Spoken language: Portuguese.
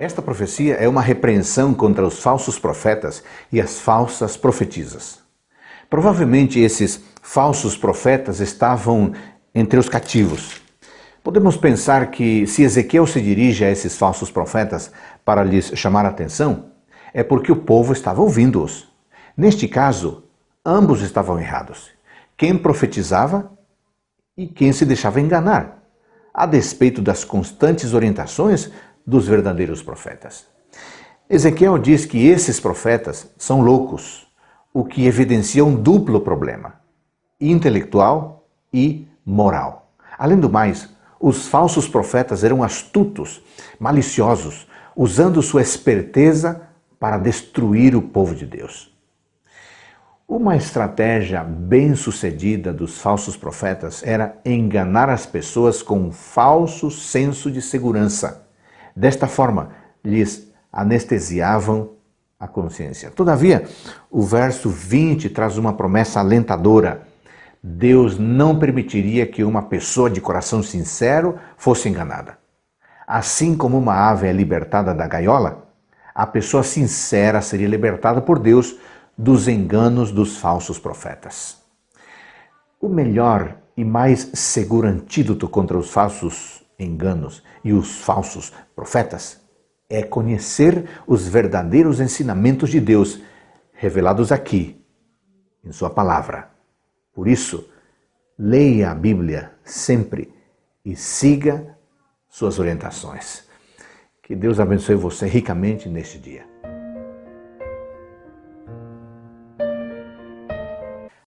Esta profecia é uma repreensão contra os falsos profetas e as falsas profetisas. Provavelmente esses falsos profetas estavam entre os cativos. Podemos pensar que se Ezequiel se dirige a esses falsos profetas para lhes chamar a atenção, é porque o povo estava ouvindo-os. Neste caso, ambos estavam errados. Quem profetizava e quem se deixava enganar, a despeito das constantes orientações dos verdadeiros profetas. Ezequiel diz que esses profetas são loucos, o que evidencia um duplo problema: intelectual e moral. Além do mais, os falsos profetas eram astutos, maliciosos, usando sua esperteza para destruir o povo de Deus. Uma estratégia bem-sucedida dos falsos profetas era enganar as pessoas com um falso senso de segurança Desta forma, lhes anestesiavam a consciência. Todavia, o verso 20 traz uma promessa alentadora. Deus não permitiria que uma pessoa de coração sincero fosse enganada. Assim como uma ave é libertada da gaiola, a pessoa sincera seria libertada por Deus dos enganos dos falsos profetas. O melhor e mais seguro antídoto contra os falsos enganos e os falsos profetas é conhecer os verdadeiros ensinamentos de Deus revelados aqui, em Sua palavra. Por isso, leia a Bíblia sempre e siga suas orientações. Que Deus abençoe você ricamente neste dia.